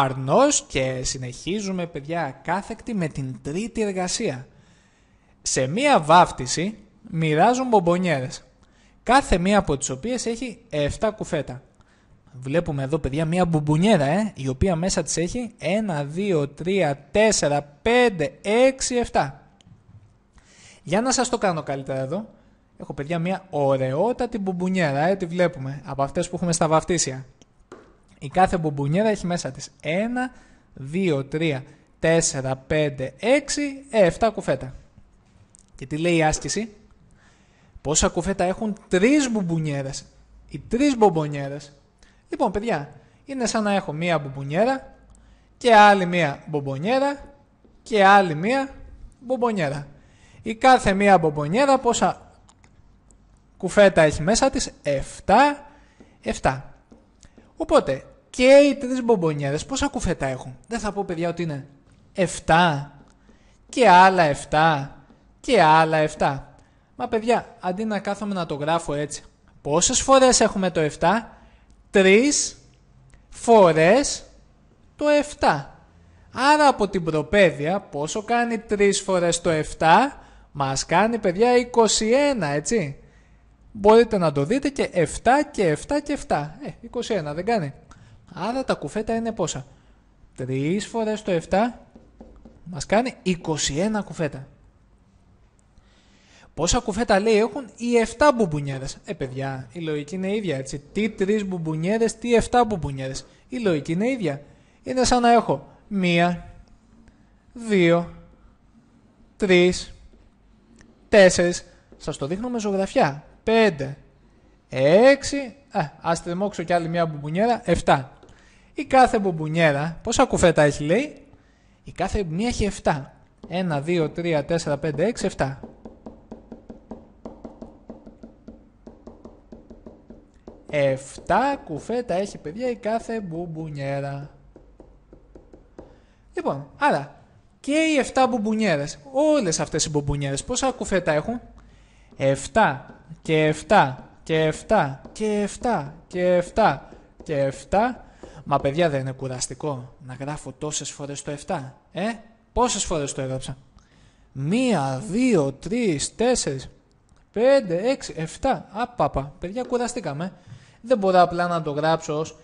Αρνός και συνεχίζουμε παιδιά κάθεκτη με την τρίτη εργασία. Σε μία βάφτιση μοιράζουν μπομπονιέρες. Κάθε μία από τις οποίες έχει 7 κουφέτα. Βλέπουμε εδώ παιδιά μία μπομπονιέρα ε, η οποία μέσα της έχει 1, 2, 3, 4, 5, 6, 7. Για να σας το κάνω καλύτερα εδώ. Έχω παιδιά μία ωραιότατη μπομπονιέρα, ε, τη βλέπουμε, από αυτές που έχουμε στα βαφτίσια. Η κάθε μπουμπουνιέρα έχει μέσα της 1, 2, 3, 4, 5, 6, 7 κουφέτα. Και τι λέει η άσκηση. Πόσα κουφέτα έχουν τρεις μπουμπουνιέρες. Οι τρεις μπομπονιέρες. Λοιπόν παιδιά, είναι σαν να έχω μία μπουμπουνιέρα και άλλη μία μπομπονιέρα και άλλη μία μπομπονιέρα. Η κάθε μία μπομπονιέρα πόσα κουφέτα έχει μέσα της 7, 7. Οπότε και οι τρεις μπομπονιέρες πόσα κουφέτα έχουν. Δεν θα πω παιδιά ότι είναι 7 και άλλα 7 και άλλα 7. Μα παιδιά, αντί να κάθομαι να το γράφω έτσι, Πόσες φορές έχουμε το 7, 3 φορές το 7. Άρα από την προπαίδεια, πόσο κάνει 3 φορές το 7, μας κάνει παιδιά 21, έτσι. Μπορείτε να το δείτε και 7 και 7 και 7. Ε, 21 δεν κάνει. Άρα τα κουφέτα είναι πόσα. 3 φορές το 7 μας κάνει 21 κουφέτα. Πόσα κουφέτα λέει έχουν οι 7 μπουμπουνιέρες. Ε παιδιά, η λογική είναι ίδια έτσι. Τι 3 μπουμπουνιέρες, τι 7 μπουμπουνιέρες. Η λογική είναι ίδια. Είναι σαν να έχω 1, 2, 3, 4. Σας το δείχνω με ζωγραφιά. 5, 6, α, ας τρεμόξω κι άλλη μια μπουμπουνιέρα, 7. Η κάθε μπουμπουνιέρα, πόσα κουφέτα έχει λέει, η κάθε μία έχει 7. 1, 2, 3, 4, 5, 6, 7. 7 κουφέτα έχει παιδιά η κάθε μπουμπουνιέρα. Λοιπόν, άρα και οι 7 μπουμπουνιέρες, όλες αυτές οι μπουμπουνιέρες, πόσα κουφέτα έχουν. 7 και 7 και 7 και 7 και 7 και 7 Μα παιδιά δεν είναι κουραστικό να γράφω τόσες φορές το 7, ε? Πόσες φορές το έγραψα. Μία, δύο, τρεις, τέσσερις, πέντε, έξι, εφτά. Απάπα, παιδιά κουραστήκαμε. Δεν μπορώ απλά να το γράψω ως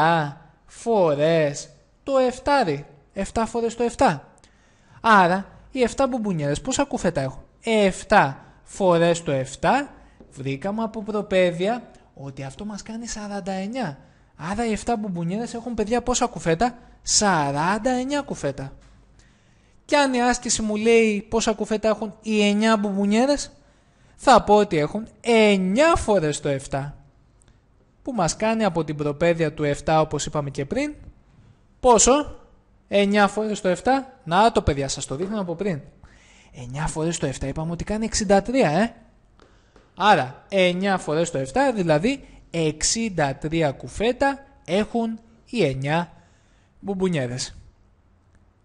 7 φορές το 7 7 φορές το 7. Άρα, οι 7 μπουμπουνιέρες πόσα κουφέτα έχω. 7 φορές το 7 βρήκαμε από προπαίδεια ότι αυτό μας κάνει 49. Άρα οι 7 μπουμπουνιέρες έχουν παιδιά πόσα κουφέτα, 49 κουφέτα. Και αν η άσκηση μου λέει πόσα κουφέτα έχουν οι 9 μπουμπουνιέρες, θα πω ότι έχουν 9 φορές το 7. Που μας κάνει από την προπαίδεια του 7 όπως είπαμε και πριν, πόσο, 9 φορές το 7, να το παιδιά σας το δείχνω από πριν. 9 φορές το 7 είπαμε ότι κάνει 63 ε. Άρα 9 φορές το 7 δηλαδή 63 κουφέτα έχουν οι 9 μπουμπουνιέρες.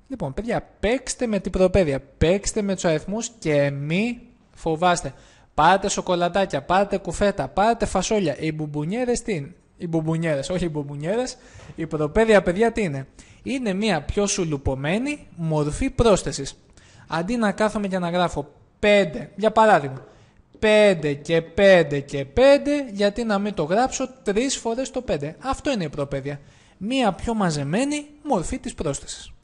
Λοιπόν, παιδιά, παίξτε με την προπαίδεια, παίξτε με τους αριθμούς και μη φοβάστε. Πάρετε σοκολατάκια, πάρετε κουφέτα, πάρετε φασόλια. Οι μπουμπουνιέρες τι είναι. Οι μπουμπουνιέρες, όχι οι μπουμπουνιέρες. Η προπαίδεια, παιδιά, τι είναι. Είναι μια πιο σουλουπωμένη μορφή πρόσθεσης. Αντί να κάθομαι και να γράφω 5, για παράδειγμα, 5 και 5 και 5, γιατί να μην το γράψω 3 φορές το 5. Αυτό είναι η προπαίδεια. Μία πιο μαζεμένη μορφή της πρόσθεσης.